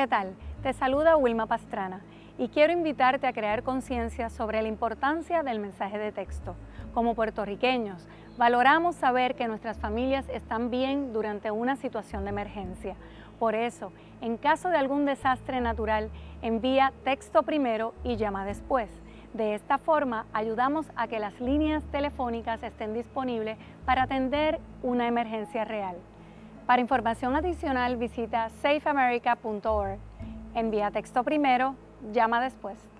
¿Qué tal? Te saluda Wilma Pastrana y quiero invitarte a crear conciencia sobre la importancia del mensaje de texto. Como puertorriqueños, valoramos saber que nuestras familias están bien durante una situación de emergencia. Por eso, en caso de algún desastre natural, envía texto primero y llama después. De esta forma, ayudamos a que las líneas telefónicas estén disponibles para atender una emergencia real. Para información adicional visita safeamerica.org. Envía texto primero, llama después.